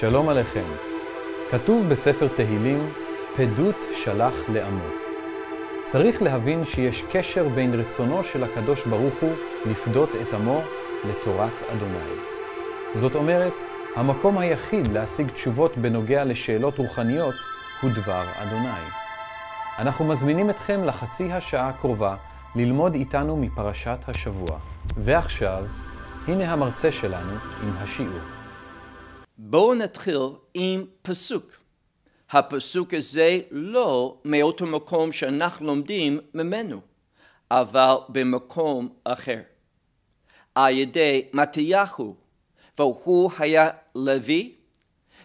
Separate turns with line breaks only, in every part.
שלום עליכם. כתוב בספר תהילים, פדות שלח לעמו. צריך להבין שיש קשר בין רצונו של הקדוש ברוך הוא לפדות את עמו לתורת אדוני. זאת אומרת, המקום היחיד להשיג תשובות בנוגע לשאלות רוחניות הוא דבר אדוני. אנחנו מזמינים אתכם לחצי השעה הקרובה ללמוד איתנו מפרשת השבוע. ועכשיו, הנה המרצה שלנו עם השיעור. בואו נתחיל עם פסוק. הפסוק הזה לא מאותו מקום שאנחנו לומדים ממנו, אבל במקום אחר. על ידי מתיהו, והוא היה לוי,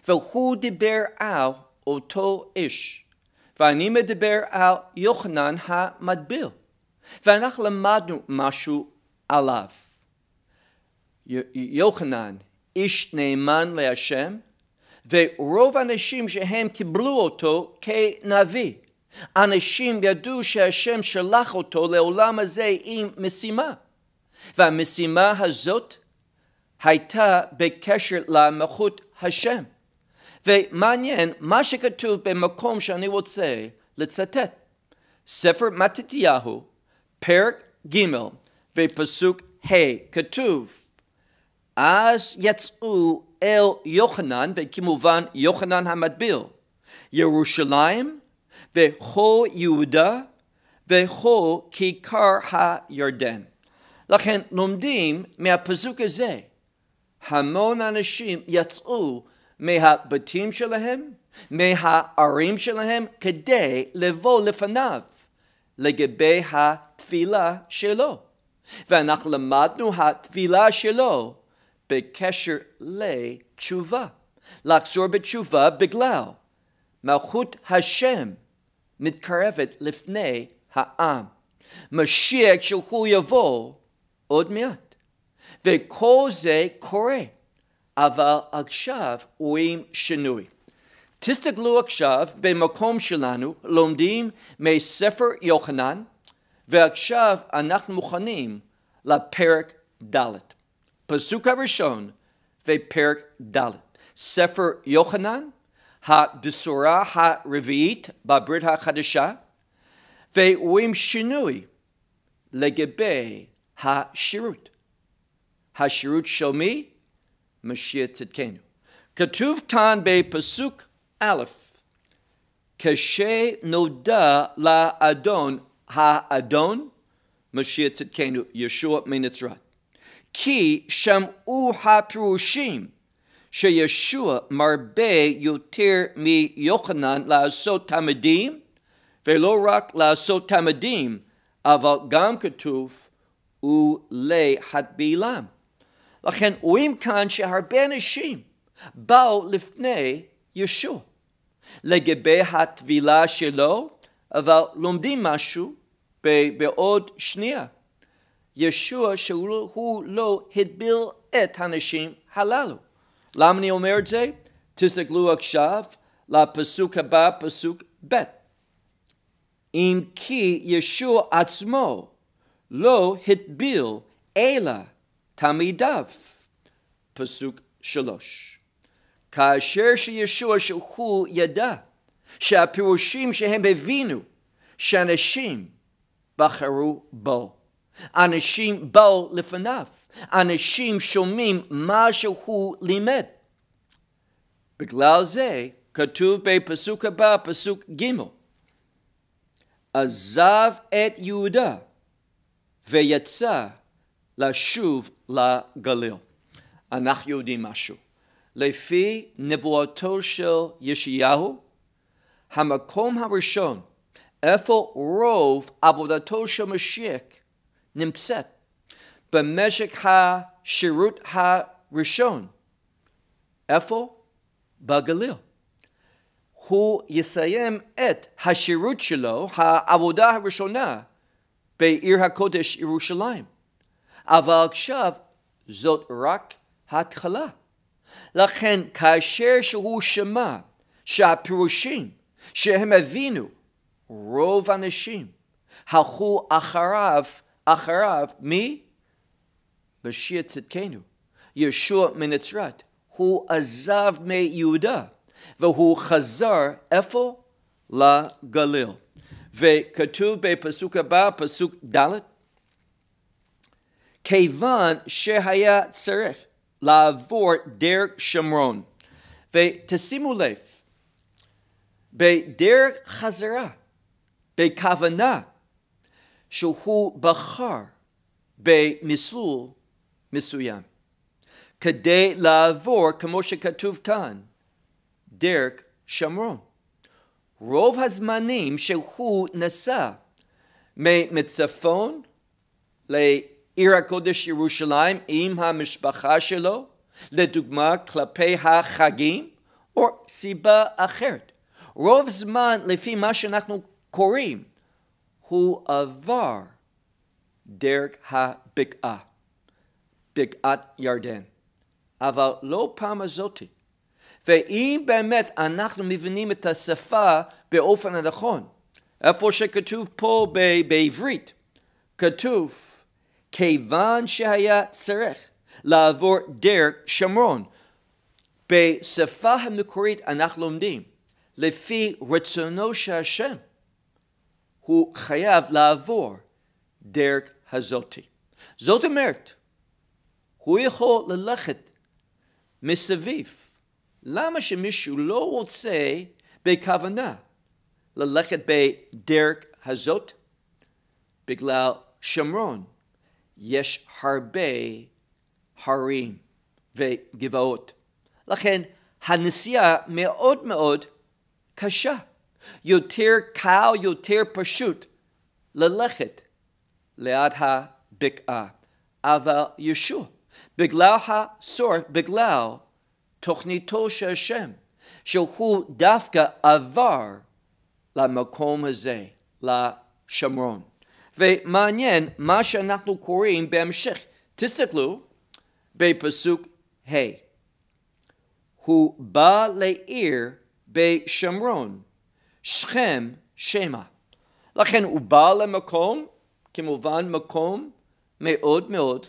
והוא דיבר על אותו איש, ואני מדבר על יוחנן המטביל, ואנחנו למדנו משהו עליו. יוחנן איש נאמן להשם, ורוב האנשים שהם קיבלו אותו כנביא. אנשים ידעו שהשם שלח אותו לעולם הזה עם משימה. והמשימה הזאת הייתה בקשר למלכות השם. ומעניין, מה שכתוב במקום שאני רוצה לצטט. ספר מתתיהו, פרק ג' ופסוק ה', כתוב אז יצאו אל יוחנן, וכמובן יוחנן המטביל, ירושלים וכל יהודה וכל כיכר הירדן. לכן לומדים מהפסוק הזה, המון אנשים יצאו מהבתים שלהם, מהערים שלהם, כדי לבוא לפניו לגבי התפילה שלו. ואנחנו למדנו התפילה שלו בקשר לתשובה. לחזור בתשובה בגלל מלכות השם מתקרבת לפני העם. משיח שהוא יבוא עוד מעט. וכל זה קורה, אבל עכשיו רואים שינוי. תסתכלו עכשיו במקום שלנו, לומדים מספר יוחנן, ועכשיו אנחנו מוכנים לפרק ד'. פסוק הראשון, ופרק ד'. ספר יוחנן, הבשורה הרביעית בברית החדשה, ורואים שינוי לגבי השירות. השירות של מי? משיח צדקנו. כתוב כאן בפסוק א', כשנודע לאדון, האדון, משיח צדקנו, ישוע מנצרת. כי שמעו הפירושים שישוע מרבה יותר מיוחנן לעשות תלמידים, ולא רק לעשות תלמידים, אבל גם כתוב ולהטבילם. לכן רואים כאן שהרבה אנשים באו לפני ישוע. לגבי הטבילה שלו, אבל לומדים משהו בעוד שנייה. ישוע שהוא לא הדביל את הנשים הללו. למה אני אומר את זה? תסתכלו עכשיו לפסוק הבא, פסוק ב'. אם כי ישוע עצמו לא הדביל אלא תמידיו. פסוק שלוש. כאשר שישוע שהוא ידע שהפירושים שהם הבינו שאנשים בחרו בו. אנשים באו לפניו, אנשים שומעים מה שהוא לימד. בגלל זה כתוב בפסוק הבא, פסוק ג' עזב את יהודה ויצא לשוב לגליל. אנחנו יודעים משהו. לפי נבואתו של ישעיהו, המקום הראשון איפה רוב עבודתו של משיח נמצאת במשק השירות הראשון. איפה? בגליל. הוא יסיים את השירות שלו, העבודה הראשונה, בעיר הקודש ירושלים. אבל עכשיו זאת רק התחלה. לכן כאשר שהוא שמע שהפירושים שהם הבינו, רוב האנשים הלכו אחריו אחריו, מי? משיע צדקנו, ישוע מנצרת. הוא עזב מיהודה, והוא חזר, איפה? לגליל. וכתוב בפסוק הבא, פסוק ד', כיוון שהיה צריך לעבור דרך שמרון ותשימו לב, בדרך חזרה, בכוונה, שהוא בחר במסלול מסוים כדי לעבור, כמו שכתוב כאן, דרך שמרון רוב הזמנים שהוא נסע מצפון לעיר הקודש ירושלים עם המשפחה שלו, לדוגמה כלפי החגים, או סיבה אחרת. רוב זמן, לפי מה שאנחנו קוראים, הוא עבר דרך הבקעה, בקעת ירדן, אבל לא פעם הזאתי. ואם באמת אנחנו מבינים את השפה באופן הנכון, איפה שכתוב פה ב- בעברית, כתוב, כיוון שהיה צריך לעבור דרך שמרון. בשפה המקורית אנחנו לומדים, לפי רצונו של השם. הוא חייב לעבור דרך הזאתי. זאת אומרת, הוא יכול ללכת מסביב. למה שמישהו לא רוצה בכוונה ללכת בדרך הזאת? בגלל שומרון יש הרבה הרים וגבעות. לכן הנסיעה מאוד מאוד קשה. יותר קל, יותר פשוט ללכת ליד הבקעה. אבל ישוע, בגלל הסור, בגלל תוכניתו של השם, שהוא דווקא עבר למקום הזה, לשומרון. ומעניין מה שאנחנו קוראים בהמשך. תסתכלו בפסוק ה'. הוא בא לעיר בשומרון. שכם שמא. לכן הוא בא למקום, כמובן מקום מאוד מאוד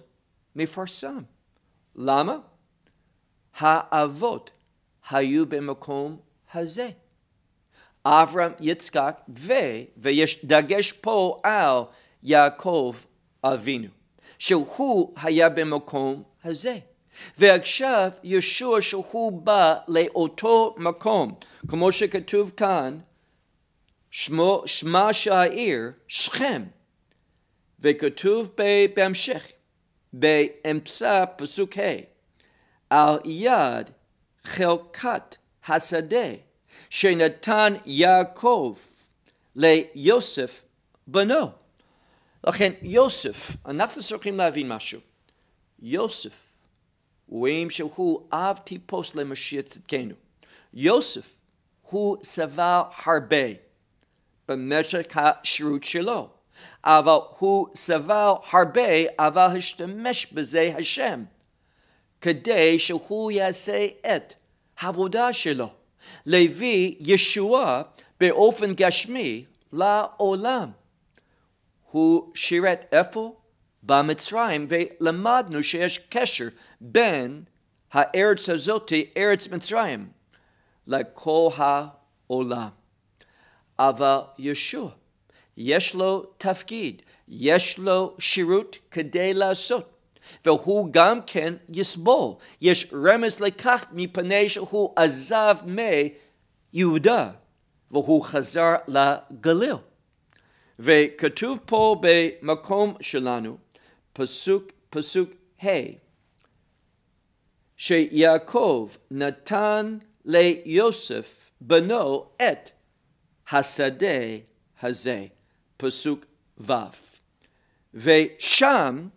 מפרסם. למה? האבות היו במקום הזה. אברהם, יצקק ו... ויש דגש פה על יעקב אבינו, שהוא היה במקום הזה. ועכשיו ישוע שהוא בא לאותו מקום, כמו שכתוב כאן שמו, שמה של העיר שכם, וכתוב בהמשך, באמצע פסוק ה', על יד חלקת השדה שנתן יעקב ליוסף בנו. לכן יוסף, אנחנו צריכים להבין משהו. יוסף, רואים שהוא אב טיפוס למשיח צדקנו. יוסף, הוא סבל הרבה. במשך השירות שלו. אבל הוא סבל הרבה, אבל השתמש בזה השם, כדי שהוא יעשה את העבודה שלו, להביא ישוע באופן גשמי לעולם. הוא שירת איפה? במצרים, ולמדנו שיש קשר בין הארץ הזאתי, ארץ מצרים, לכל העולם. אבל ישוע. יש לו תפקיד, יש לו שירות כדי לעשות. והוא גם כן יסבול. יש רמז לכך מפני שהוא עזב מיהודה והוא חזר לגליל. וכתוב פה במקום שלנו, פסוק, פסוק ה', hey, שיעקב נתן ליוסף בנו את השדה הזה, פסוק ו'. ושם,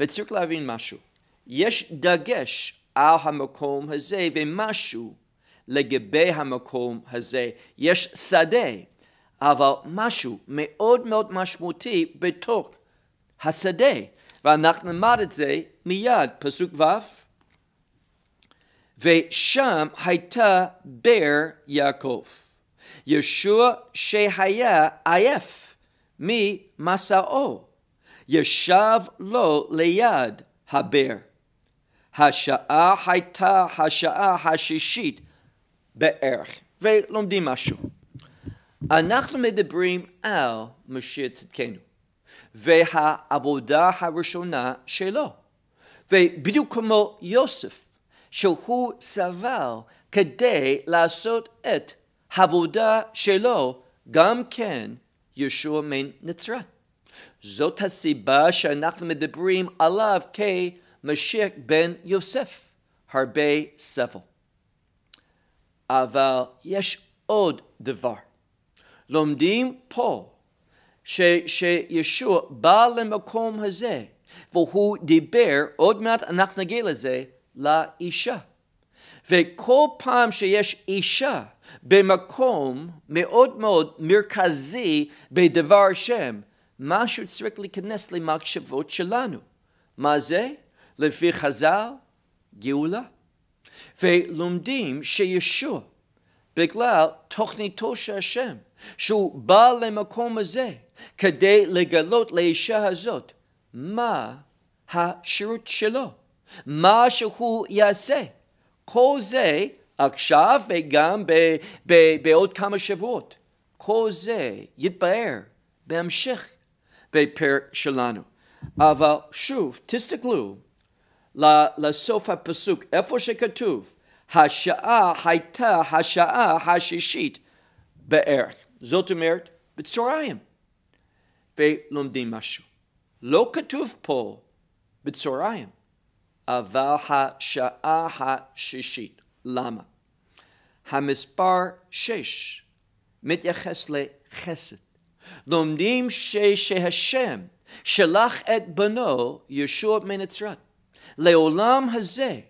וצריך להבין משהו, יש דגש על המקום הזה ומשהו לגבי המקום הזה. יש שדה, אבל משהו מאוד מאוד משמעותי בתוך השדה, ואנחנו נלמד את זה מיד, פסוק ו'. ושם הייתה באר יעקב. ישוע שהיה עייף ממסעו, ישב לו ליד הבר. השעה הייתה השעה השישית בערך, ולומדים משהו. אנחנו מדברים על משיח צדקנו, והעבודה הראשונה שלו. ובדיוק כמו יוסף, שהוא סבל כדי לעשות את העבודה שלו גם כן ישוע מנצרת. זאת הסיבה שאנחנו מדברים עליו כמשיח בן יוסף, הרבה סבל. אבל יש עוד דבר. לומדים פה ש, שישוע בא למקום הזה והוא דיבר, עוד מעט אנחנו נגיע לזה, לאישה. וכל פעם שיש אישה במקום מאוד מאוד מרכזי בדבר השם, משהו צריך להיכנס למחשבות שלנו. מה זה? לפי חז"ל, גאולה. ולומדים שישוע, בגלל תוכניתו של השם, שהוא בא למקום הזה כדי לגלות לאישה הזאת מה השירות שלו, מה שהוא יעשה. כל זה עכשיו וגם בעוד כמה שבועות. כל זה יתבהר בהמשך בפרק שלנו. אבל שוב, תסתכלו לסוף הפסוק, איפה שכתוב, השעה הייתה השעה השישית בערך. זאת אומרת, בצהריים. ולומדים משהו. לא כתוב פה בצהריים, אבל השעה השישית. למה? המספר שש מתייחס לחסד. לומדים ש... שהשם שלח את בנו, ישוע מנצרת, לעולם הזה,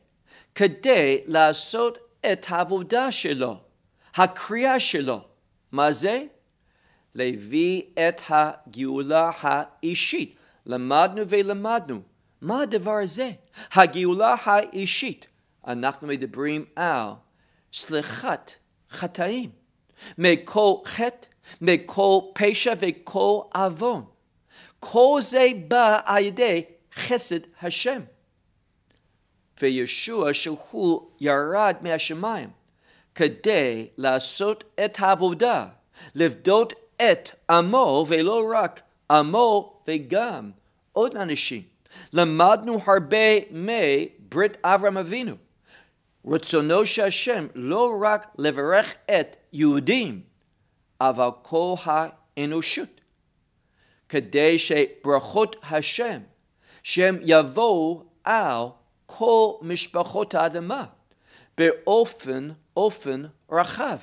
כדי לעשות את העבודה שלו, הקריאה שלו. מה זה? להביא את הגאולה האישית. למדנו ולמדנו. מה הדבר הזה? הגאולה האישית. אנחנו מדברים על סליחת חטאים, מכל חטא, מכל פשע וכל עוון. כל זה בא על ידי חסד השם. וישוע שהוא ירד מהשמיים כדי לעשות את העבודה, לבדות את עמו ולא רק עמו וגם עוד אנשים. למדנו הרבה מברית אברהם אבינו. רצונו שהשם לא רק לברך את יהודים, אבל כל האנושות, כדי שברכות השם, שהם יבואו על כל משפחות האדמה, באופן, אופן רחב.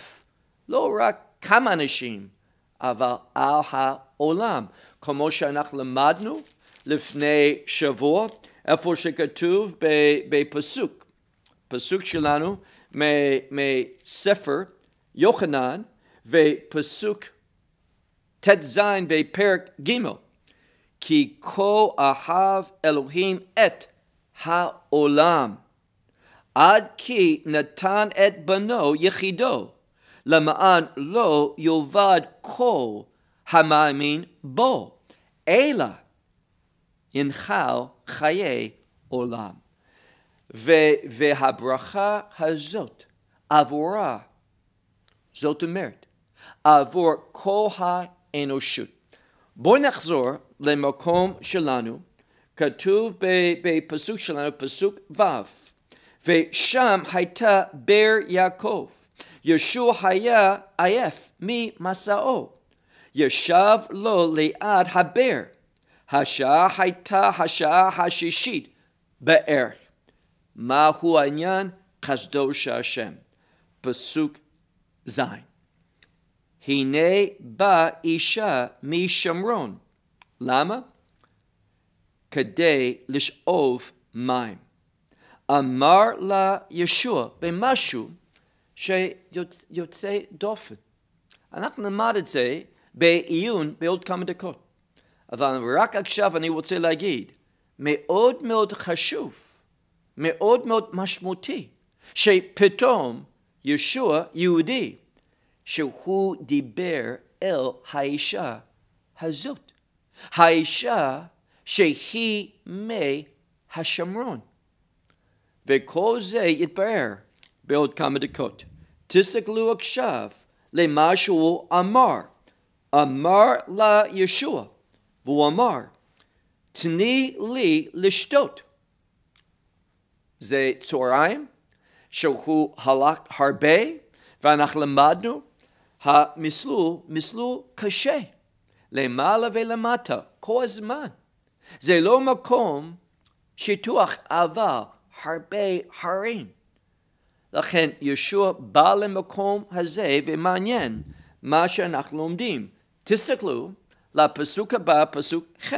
לא רק כמה אנשים, אבל על העולם. כמו שאנחנו למדנו לפני שבוע, איפה שכתוב בפסוק. פסוק שלנו מספר יוחנן ופסוק ט"ז בפרק ג' כי כה אהב אלוהים את העולם עד כי נתן את בנו יחידו למען לא יאבד כל המאמין בו אלא ינחל חיי עולם. ו- והברכה הזאת עבורה, זאת אומרת, עבור כל האנושות. בואו נחזור למקום שלנו, כתוב בפסוק שלנו, פסוק ו', ושם הייתה באר יעקב. ישוע היה עייף ממסעו. ישב לו ליד הבאר. השעה הייתה השעה השישית בערך. מהו העניין? חסדו של השם. פסוק ז' הנה בא אישה משמרון. למה? כדי לשאוב מים. אמר לה ישוע במשהו שיוצא דופן. אנחנו נלמד את זה בעיון בעוד כמה דקות. אבל רק עכשיו אני רוצה להגיד, מאוד מאוד חשוב מאוד מאוד משמעותי, שפתאום ישוע יהודי, שהוא דיבר אל האישה הזאת, האישה שהיא מהשומרון. וכל זה יתברר בעוד כמה דקות. תסתכלו עכשיו למה שהוא אמר. אמר לה ישוע, והוא אמר, תני לי לשתות. זה צהריים, שלחו הלך הרבה, ואנחנו למדנו, המסלול, מסלול קשה, למעלה ולמטה, כל הזמן. זה לא מקום שיתוח אבל הרבה הרים. לכן ישוע בא למקום הזה, ומעניין מה שאנחנו לומדים. תסתכלו לפסוק הבא, פסוק ח',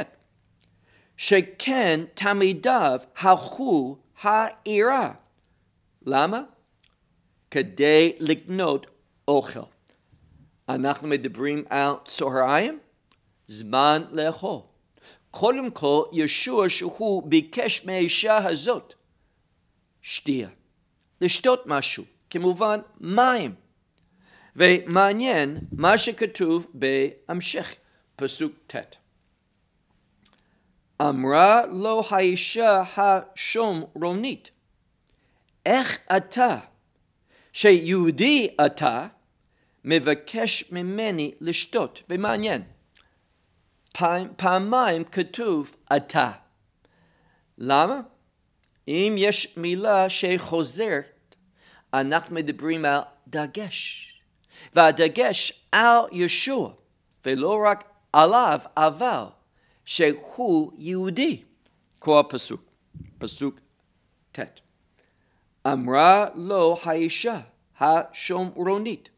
שכן תלמידיו הלכו העירה. למה? כדי לקנות אוכל. אנחנו מדברים על צהריים, זמן לאכול. קודם כל, ישוע שהוא ביקש מהאישה הזאת שתייה, לשתות משהו, כמובן מים. ומעניין מה שכתוב בהמשך, פסוק ט'. אמרה לו האישה השומרונית, איך אתה, שיהודי אתה, מבקש ממני לשתות? ומעניין, פעמיים כתוב אתה. למה? אם יש מילה שחוזרת, אנחנו מדברים על דגש. והדגש על ישוע, ולא רק עליו, אבל שהוא יהודי, כה הפסוק, פסוק ט'. אמרה לו האישה השומרונית,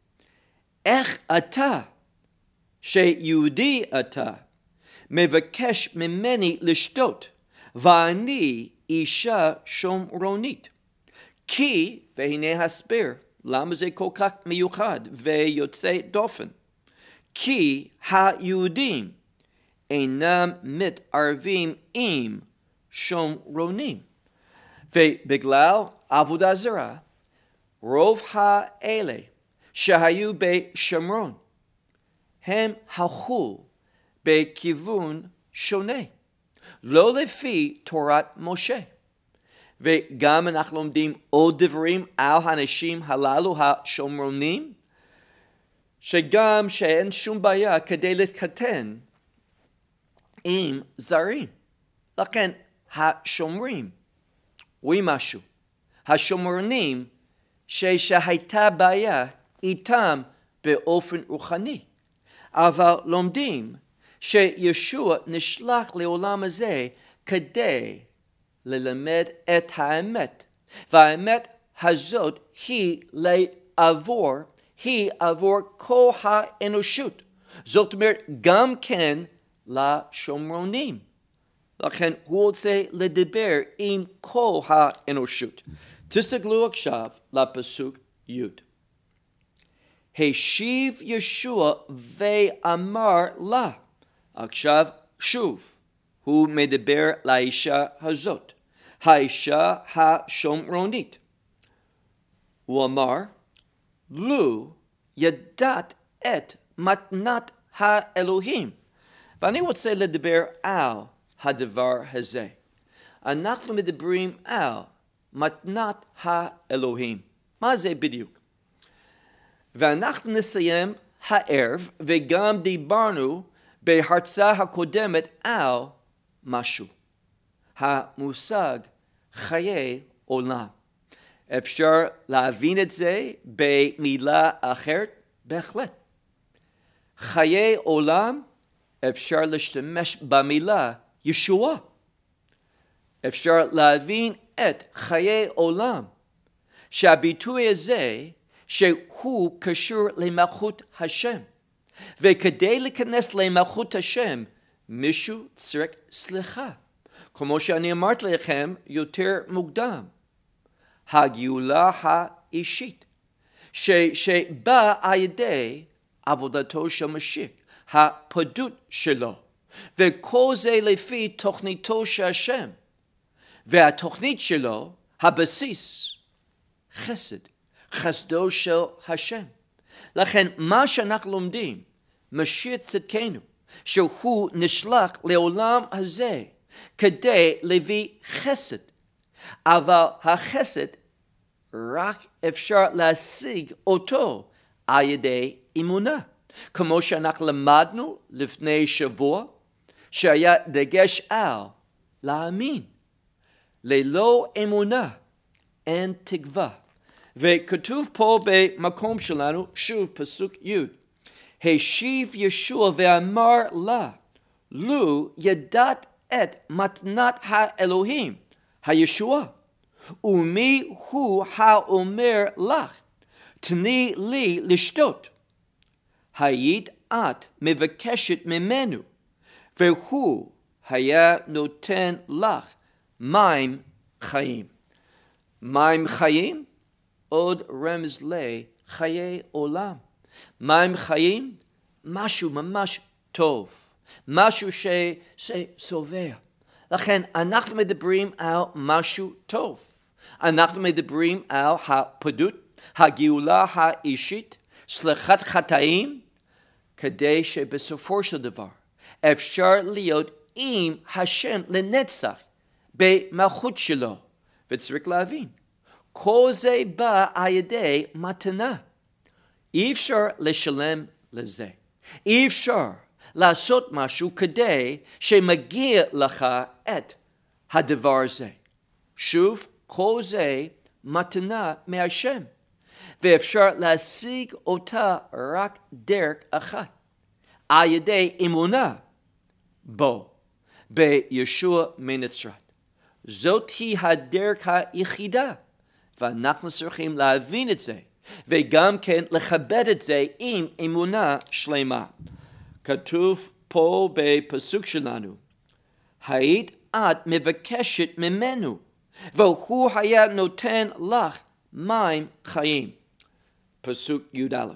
איך אתה, שיהודי אתה, מבקש ממני לשתות, ואני אישה שומרונית. כי, והנה הסביר, למה זה כל כך מיוחד ויוצא דופן? כי היהודים אינם מתערבים עם שומרונים. ובגלל עבודה זרה, רוב האלה שהיו בשומרון, הם הלכו בכיוון שונה, לא לפי תורת משה. וגם אנחנו לומדים עוד דברים על האנשים הללו השומרונים, שגם שאין שום בעיה כדי להתקטן עם זרים. לכן השומרים רואים משהו. השומרונים שהייתה בעיה איתם באופן רוחני, אבל לומדים שישוע נשלח לעולם הזה כדי ללמד את האמת, והאמת הזאת היא לעבור, היא עבור כל האנושות. זאת אומרת, גם כן לשומרונים. לכן הוא רוצה לדבר עם כל האנושות. תסתכלו עכשיו לפסוק י'. השיב ישוע ואמר לה. עכשיו שוב, הוא מדבר לאישה הזאת, האישה השומרונית. הוא אמר, לו ידעת את מתנת האלוהים. ואני רוצה לדבר על הדבר הזה. אנחנו מדברים על מתנת האלוהים. מה זה בדיוק? ואנחנו נסיים הערב, וגם דיברנו בהרצאה הקודמת על משהו. המושג חיי עולם. אפשר להבין את זה במילה אחרת? בהחלט. חיי עולם אפשר להשתמש במילה ישועה. אפשר להבין את חיי עולם, שהביטוי הזה שהוא קשור למלכות השם. וכדי להיכנס למלכות השם, מישהו צריך סליחה. כמו שאני אמרתי לכם יותר מוקדם, הגאולה האישית, ש, שבאה על ידי עבודתו של משיח. הפדות שלו, וכל זה לפי תוכניתו של השם. והתוכנית שלו, הבסיס, חסד, חסדו של השם. לכן מה שאנחנו לומדים, משאיר צדקנו, שהוא נשלח לעולם הזה כדי להביא חסד, אבל החסד רק אפשר להשיג אותו על ידי אמונה. כמו שאנחנו למדנו לפני שבוע, שהיה דגש על להאמין. ללא אמונה אין תקווה. וכתוב פה במקום שלנו, שוב פסוק י', השיב ישוע ואמר לה, לו ידעת את מתנת האלוהים, הישוע, ומי הוא האומר לך, תני לי לשתות. היית את מבקשת ממנו, והוא היה נותן לך מים חיים. מים חיים? עוד רמז לחיי עולם. מים חיים? משהו ממש טוב, משהו שסובר. לכן אנחנו מדברים על משהו טוב. אנחנו מדברים על הפדות, הגאולה האישית, סליחת חטאים, כדי שבסופו של דבר אפשר להיות עם השם לנצח במלכות שלו. וצריך להבין, כל זה בא על ידי מתנה. אי אפשר לשלם לזה. אי אפשר לעשות משהו כדי שמגיע לך את הדבר הזה. שוב, כל זה מתנה מהשם. ואפשר להשיג אותה רק דרך אחת, על ידי אמונה בו, בישוע מנצרת. זאת היא הדרך היחידה, ואנחנו צריכים להבין את זה, וגם כן לכבד את זה עם אמונה שלמה. כתוב פה בפסוק שלנו, היית את מבקשת ממנו, והוא היה נותן לך מים חיים. פסוק י"א.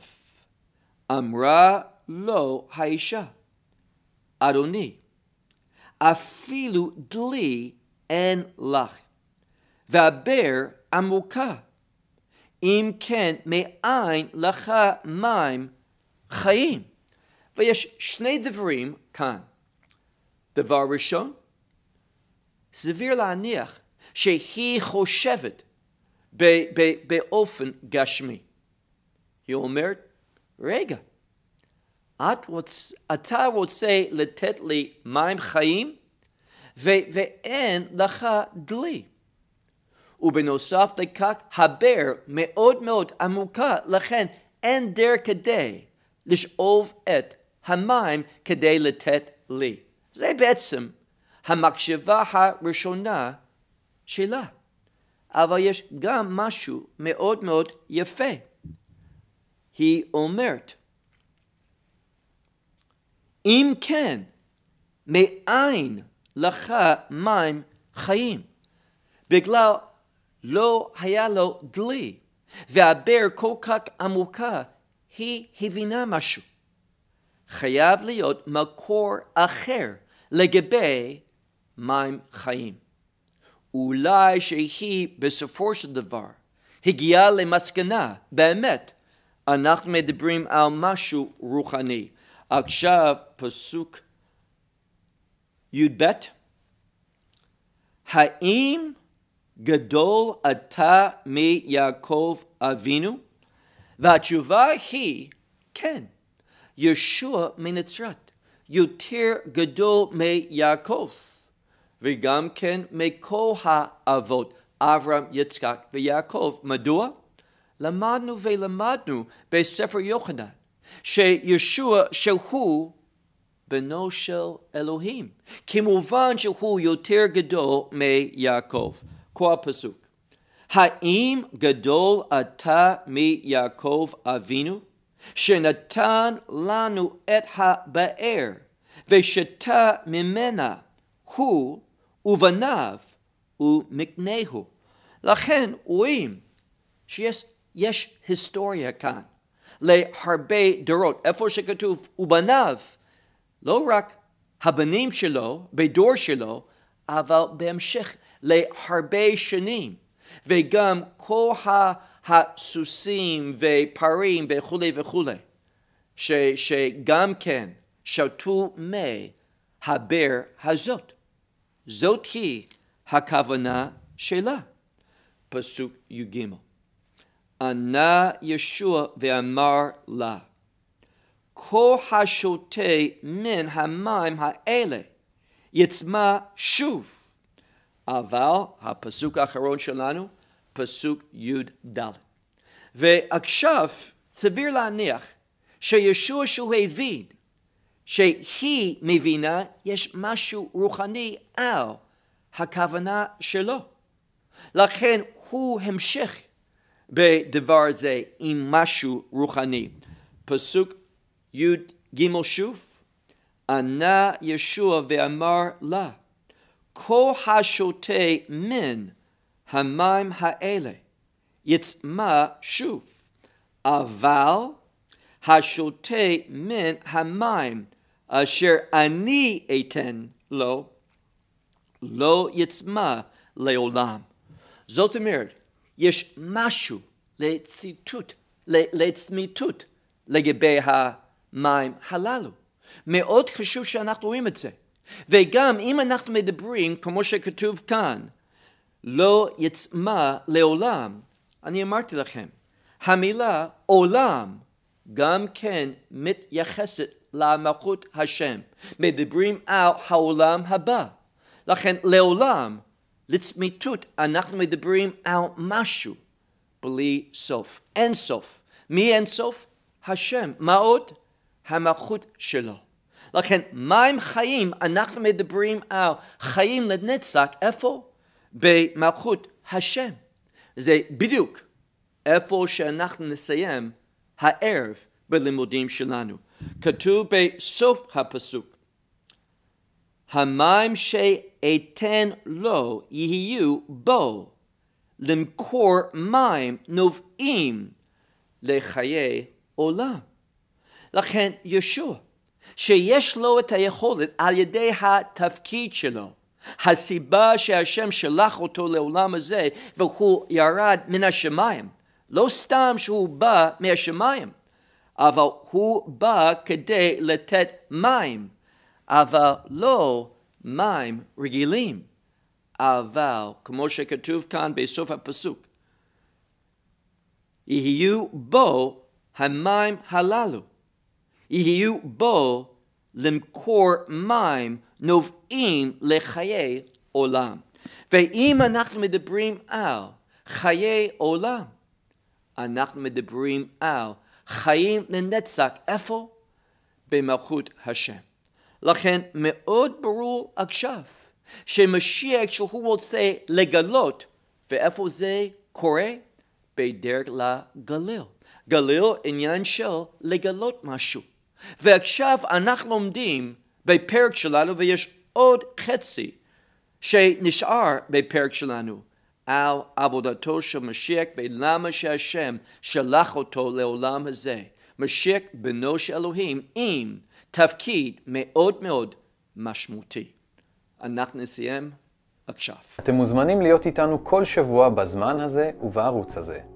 אמרה לו האישה, אדוני, אפילו דלי אין לך, והבאר עמוקה. אם כן, מאין לך מים חיים? ויש שני דברים כאן. דבר ראשון, סביר להניח שהיא חושבת באופן גשמי. היא אומרת, רגע, את רוצ... אתה רוצה לתת לי מים חיים, ו... ואין לך דלי. ובנוסף לכך, הבר מאוד מאוד עמוקה, לכן אין דר כדי לשאוב את המים כדי לתת לי. זה בעצם המחשבה הראשונה שלה. אבל יש גם משהו מאוד מאוד יפה. היא אומרת, אם כן, מאין לך מים חיים? בגלל לא היה לו דלי, והבאר כל כך עמוקה, היא הבינה משהו. חייב להיות מקור אחר לגבי מים חיים. אולי שהיא בסופו של דבר הגיעה למסקנה, באמת, אנחנו מדברים על משהו רוחני. עכשיו פסוק י"ב, האם גדול אתה מיעקב אבינו? והתשובה היא כן, ישוע מנצרת יותר גדול מיעקב וגם כן מכל האבות, אברהם, יצחק ויעקב. מדוע? למדנו ולמדנו בספר יוחנן, שישוע שהוא בנו של אלוהים. כמובן שהוא יותר גדול מיעקב. כה הפסוק. האם גדול אתה מיעקב אבינו, שנתן לנו את הבאר, ושתה ממנה הוא ובניו ומקנהו. לכן רואים שיש יש היסטוריה כאן. להרבה דורות, איפה שכתוב ובניו, לא רק הבנים שלו, בדור שלו, אבל בהמשך להרבה שנים. וגם כל הסוסים ופרים וכולי וכולי, ש, שגם כן שתו מי הבר הזאת. זאת היא הכוונה שלה. פסוק י"ג. ענה ישוע ואמר לה, כל השוטה מן המים האלה יצמא שוב. אבל הפסוק האחרון שלנו, פסוק י"ד. ועכשיו סביר להניח שישוע שהוא הבין שהיא מבינה יש משהו רוחני על הכוונה שלו. לכן הוא המשך בדבר זה עם משהו רוחני. פסוק י"ג שוב, ענה ישוע ואמר לה, כל השותה מן המים האלה יצמא שוב, אבל השותה מן המים אשר אני אתן לו, לא יצמא לעולם. זאת אומרת, יש משהו לציטוט, לצמיתות לגבי המים הללו. מאוד חשוב שאנחנו רואים את זה. וגם אם אנחנו מדברים, כמו שכתוב כאן, לא יצמא לעולם, אני אמרתי לכם, המילה עולם גם כן מתייחסת למלכות השם. מדברים על העולם הבא. לכן לעולם לצמיתות, אנחנו מדברים על משהו בלי סוף. אין סוף. מי אין סוף? השם. מה עוד? המלכות שלו. לכן, מה עם חיים, אנחנו מדברים על חיים לנצח, איפה? במלכות השם. זה בדיוק איפה שאנחנו נסיים הערב בלימודים שלנו. כתוב בסוף הפסוק, המים שאין אתן לו יהיו בו למכור מים נובעים לחיי עולם. לכן ישוע, שיש לו את היכולת על ידי התפקיד שלו, הסיבה שהשם שלח אותו לעולם הזה והוא ירד מן השמיים, לא סתם שהוא בא מהשמיים, אבל הוא בא כדי לתת מים, אבל לא מים רגילים. אבל, כמו שכתוב כאן בסוף הפסוק, יהיו בו המים הללו. יהיו בו למכור מים נובעים לחיי עולם. ואם אנחנו מדברים על חיי עולם, אנחנו מדברים על חיים לנצח, איפה? במלכות השם. לכן מאוד ברור עכשיו שמשיח שהוא רוצה לגלות, ואיפה זה קורה? בדרך לגליל. גליל עניין של לגלות משהו. ועכשיו אנחנו לומדים בפרק שלנו, ויש עוד חצי שנשאר בפרק שלנו, על עבודתו של משיח ולמה שהשם שלח אותו לעולם הזה. משיח בנו של אלוהים, אם תפקיד מאוד מאוד משמעותי. אנחנו נסיים עכשיו. אתם מוזמנים להיות איתנו כל שבוע בזמן הזה ובערוץ הזה.